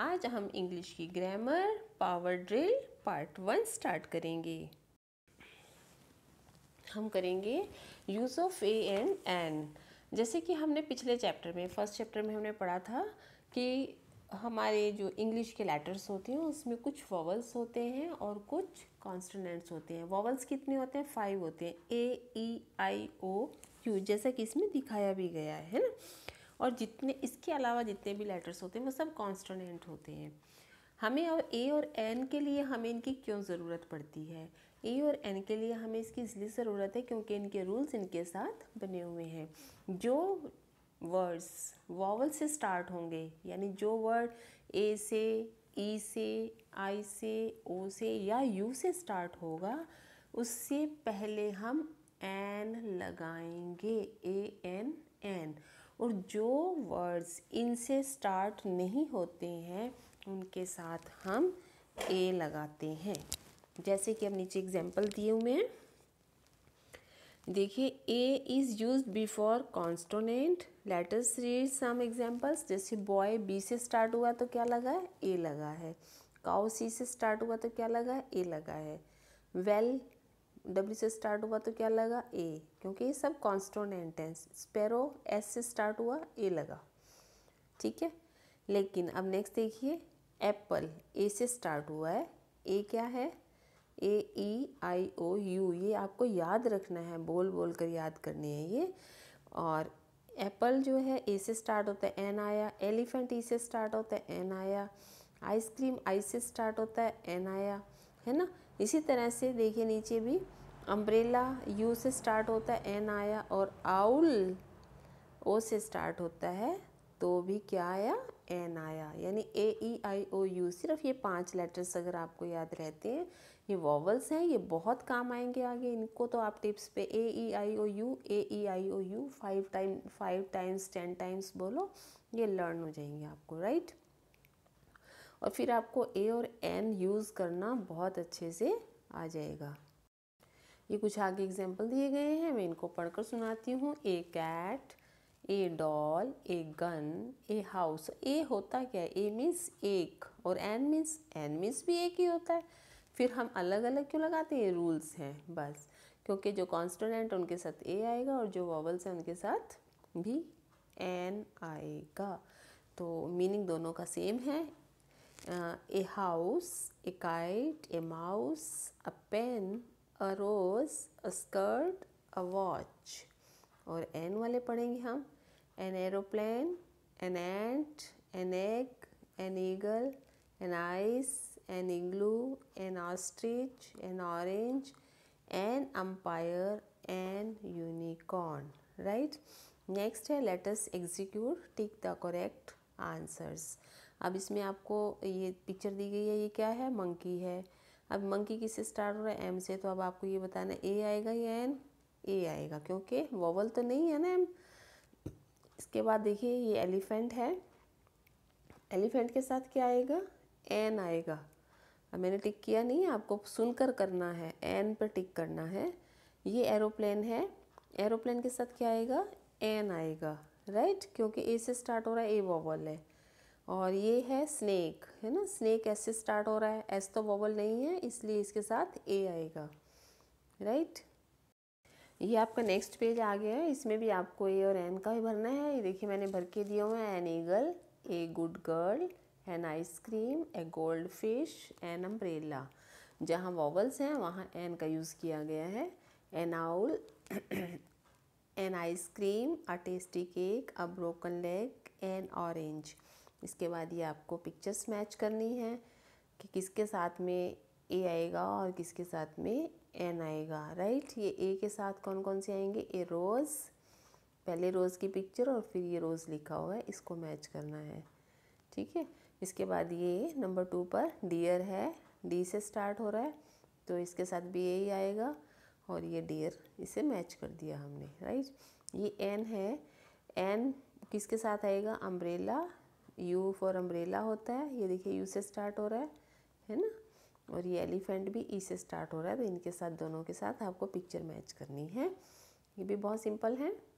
आज हम इंग्लिश की grammar power drill part one start करेंगे हम करेंगे use of A and an जैसे कि हमने पिछले चैप्टर में फर्स्ट चैप्टर में हमने पढ़ा था कि हमारे जो इंग्लिश के लेटर्स होते हैं उसमें कुछ वॉवल्स होते हैं और कुछ कॉन्सटनेंट्स होते हैं वॉवल्स कितने होते हैं फाइव होते हैं ए ई आई ओ क्यू जैसा कि इसमें दिखाया भी गया है ना और जितने इसके अलावा जितने भी लेटर्स होते हैं वो सब कॉन्स्टोनेंट होते हैं हमें अब ए और एन के लिए हमें इनकी क्यों ज़रूरत पड़ती है ए और एन के लिए हमें इसकी इसलिए ज़रूरत है क्योंकि इनके रूल्स इनके साथ बने हुए हैं जो वर्ड्स वॉवल से स्टार्ट होंगे यानी जो वर्ड ए से ई e से आई से ओ से या यू से स्टार्ट होगा उससे पहले हम एन लगाएंगे ए एन वर्ड्स इनसे स्टार्ट नहीं होते हैं उनके साथ हम ए लगाते हैं जैसे कि हम नीचे एग्जाम्पल दिए हुए हैं देखिए A is use before consonant letters read some examples जैसे बॉय बी से स्टार्ट हुआ तो क्या लगा है ए लगा है काउ सी से स्टार्ट हुआ तो क्या लगा है ए लगा है वेल well, डब्ल्यू से स्टार्ट हुआ तो क्या लगा ए क्योंकि ये सब कॉन्स्टोनेंट हैं स्पेरो एस से स्टार्ट हुआ ए लगा ठीक है लेकिन अब नेक्स्ट देखिए एप्पल ए से स्टार्ट हुआ है ए क्या है ए ई आई ओ यू ये आपको याद रखना है बोल बोल कर याद करनी है ये और एप्पल जो है ए से स्टार्ट होता है एन आया एलिफेंट ई e से स्टार्ट होता है एन आया आइसक्रीम आई से स्टार्ट होता है एन आया है ना इसी तरह से देखिए नीचे भी अम्ब्रेला यू से स्टार्ट होता है एन आया और आउल ओ से स्टार्ट होता है तो भी क्या आया एन आया यानी ए ई आई ओ यू सिर्फ ये पांच लेटर्स अगर आपको याद रहते हैं ये वॉवल्स हैं ये बहुत काम आएंगे आगे इनको तो आप टिप्स पे A E I O U A E I O U five time five times ten times बोलो ये लर्न हो जाएंगे आपको राइट और फिर आपको ए और एन यूज़ करना बहुत अच्छे से आ जाएगा ये कुछ आगे एग्जाम्पल दिए गए हैं मैं इनको पढ़कर सुनाती हूँ a cat a doll a gun a house a होता क्या है ए मीन्स एक और एन मीन्स एन मीन्स भी एक ही होता है फिर हम अलग अलग क्यों लगाते हैं रूल्स हैं बस क्योंकि जो कॉन्स्टोनेंट उनके साथ ए आएगा और जो वॉवल्स हैं उनके साथ भी एन आएगा तो मीनिंग दोनों का सेम है a house a a kite, a mouse, a pen, a rose, a skirt, a और एन वाले पढ़ेंगे हम an aeroplane an ant an egg an eagle an ice an igloo an ostrich an orange an umpire an unicorn right next है let's execute tick the correct answers अब इसमें आपको ये picture दी गई है ये क्या है मंकी है अब मंकी किससे स्टार्ट हो रहा है एम से तो अब आपको ये बताना है ए आएगा या एन ए आएगा क्योंकि वोवल तो नहीं है ना एम इसके बाद देखिए ये एलिफेंट है एलिफेंट के साथ क्या आएगा एन आएगा अब मैंने टिक किया नहीं आपको सुनकर करना है एन पर टिक करना है ये एरोप्लेन है एरोप्लेन के साथ क्या आएगा एन आएगा राइट क्योंकि ए से स्टार्ट हो रहा है ए वॉवल है और ये है स्नेक है ना स्नेक ऐसे स्टार्ट हो रहा है एस तो वोवल नहीं है इसलिए इसके साथ ए आएगा राइट ये आपका नेक्स्ट पेज आ गया है इसमें भी आपको ए और एन का ही भरना है ये देखिए मैंने भर के दिए हुए हैं an eagle a good girl an ice cream a gold fish an umbrella जहाँ वॉवल्स हैं वहाँ एन का यूज़ किया गया है an owl an ice cream a tasty cake a broken leg an orange इसके बाद ये आपको पिक्चर्स मैच करनी है कि किसके साथ में ए आएगा और किसके साथ में एन आएगा राइट ये ए के साथ कौन कौन से आएंगे ए रोज़ पहले रोज़ की पिक्चर और फिर ये रोज़ लिखा हुआ है इसको मैच करना है ठीक है इसके बाद ये नंबर टू पर डियर है डी से स्टार्ट हो रहा है तो इसके साथ भी ही आएगा और ये डियर इसे मैच कर दिया हमने राइट ये एन है एन किसके साथ आएगा अम्ब्रेला यू फॉर अम्ब्रेला होता है ये देखिए यू से स्टार्ट हो रहा है है ना और ये एलिफेंट भी ई e से स्टार्ट हो रहा है तो इनके साथ दोनों के साथ आपको पिक्चर मैच करनी है ये भी बहुत सिंपल है